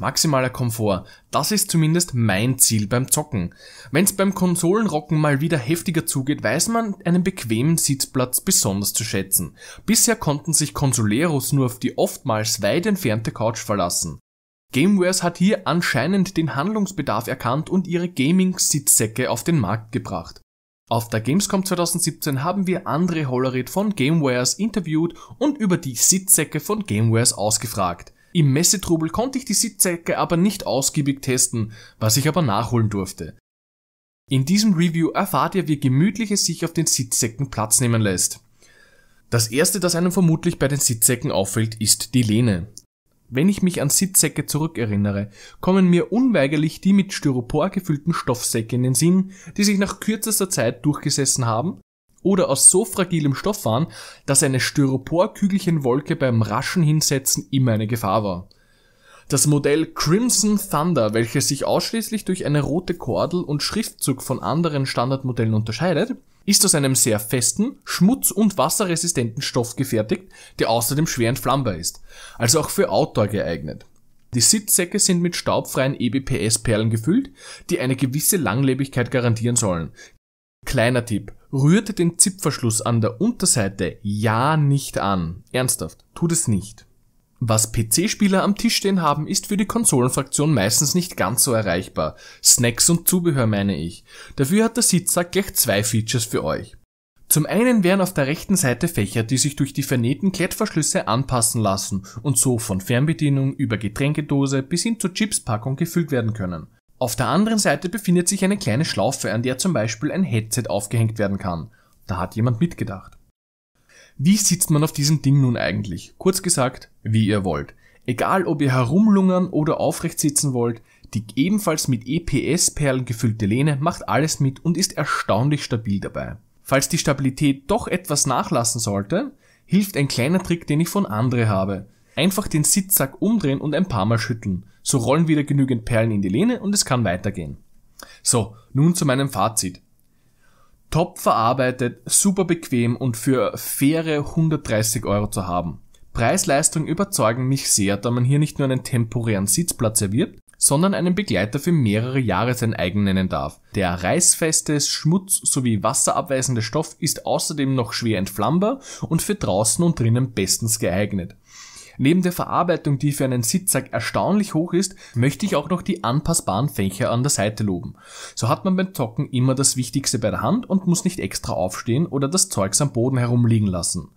Maximaler Komfort, das ist zumindest mein Ziel beim Zocken. Wenn's beim Konsolenrocken mal wieder heftiger zugeht, weiß man einen bequemen Sitzplatz besonders zu schätzen. Bisher konnten sich Consoleros nur auf die oftmals weit entfernte Couch verlassen. Gamewares hat hier anscheinend den Handlungsbedarf erkannt und ihre Gaming-Sitzsäcke auf den Markt gebracht. Auf der Gamescom 2017 haben wir Andre Hollerit von Gamewares interviewt und über die Sitzsäcke von Gamewares ausgefragt. Im Messetrubel konnte ich die Sitzsäcke aber nicht ausgiebig testen, was ich aber nachholen durfte. In diesem Review erfahrt ihr, wie gemütlich es sich auf den Sitzsäcken Platz nehmen lässt. Das erste, das einem vermutlich bei den Sitzsäcken auffällt, ist die Lehne. Wenn ich mich an Sitzsäcke zurückerinnere, kommen mir unweigerlich die mit Styropor gefüllten Stoffsäcke in den Sinn, die sich nach kürzester Zeit durchgesessen haben oder aus so fragilem Stoff waren, dass eine Styroporkügelchenwolke beim raschen Hinsetzen immer eine Gefahr war. Das Modell Crimson Thunder, welches sich ausschließlich durch eine rote Kordel und Schriftzug von anderen Standardmodellen unterscheidet, ist aus einem sehr festen, schmutz- und wasserresistenten Stoff gefertigt, der außerdem schwer entflammbar ist, also auch für Outdoor geeignet. Die Sitzsäcke sind mit staubfreien EBPS-Perlen gefüllt, die eine gewisse Langlebigkeit garantieren sollen, Kleiner Tipp. Rührt den Zipverschluss an der Unterseite ja nicht an. Ernsthaft, tut es nicht. Was PC-Spieler am Tisch stehen haben, ist für die Konsolenfraktion meistens nicht ganz so erreichbar. Snacks und Zubehör meine ich. Dafür hat der Sitzsack gleich zwei Features für euch. Zum einen wären auf der rechten Seite Fächer, die sich durch die vernähten Klettverschlüsse anpassen lassen und so von Fernbedienung über Getränkedose bis hin zur Chipspackung gefüllt werden können. Auf der anderen Seite befindet sich eine kleine Schlaufe, an der zum Beispiel ein Headset aufgehängt werden kann. Da hat jemand mitgedacht. Wie sitzt man auf diesem Ding nun eigentlich? Kurz gesagt, wie ihr wollt. Egal ob ihr herumlungern oder aufrecht sitzen wollt, die ebenfalls mit EPS-Perlen gefüllte Lehne macht alles mit und ist erstaunlich stabil dabei. Falls die Stabilität doch etwas nachlassen sollte, hilft ein kleiner Trick, den ich von Andre habe. Einfach den Sitzsack umdrehen und ein paar Mal schütteln. So rollen wieder genügend Perlen in die Lehne und es kann weitergehen. So, nun zu meinem Fazit. Top verarbeitet, super bequem und für faire 130 Euro zu haben. Preisleistung überzeugen mich sehr, da man hier nicht nur einen temporären Sitzplatz erwirbt, sondern einen Begleiter für mehrere Jahre sein eigen nennen darf. Der reißfeste Schmutz sowie wasserabweisende Stoff ist außerdem noch schwer entflammbar und für draußen und drinnen bestens geeignet. Neben der Verarbeitung, die für einen Sitzsack erstaunlich hoch ist, möchte ich auch noch die anpassbaren Fächer an der Seite loben. So hat man beim Zocken immer das Wichtigste bei der Hand und muss nicht extra aufstehen oder das Zeugs am Boden herumliegen lassen.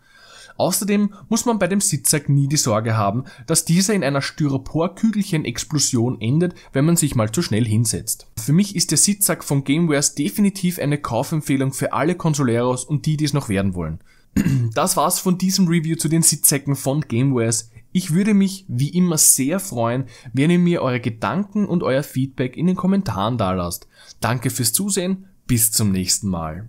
Außerdem muss man bei dem Sitzsack nie die Sorge haben, dass dieser in einer Styropor-Kügelchen-Explosion endet, wenn man sich mal zu schnell hinsetzt. Für mich ist der Sitzsack von Gamewares definitiv eine Kaufempfehlung für alle Consoleros und die, die es noch werden wollen das war's von diesem Review zu den Sitzsäcken von Gamewares. Ich würde mich wie immer sehr freuen, wenn ihr mir eure Gedanken und euer Feedback in den Kommentaren dalasst. Danke fürs Zusehen, bis zum nächsten Mal.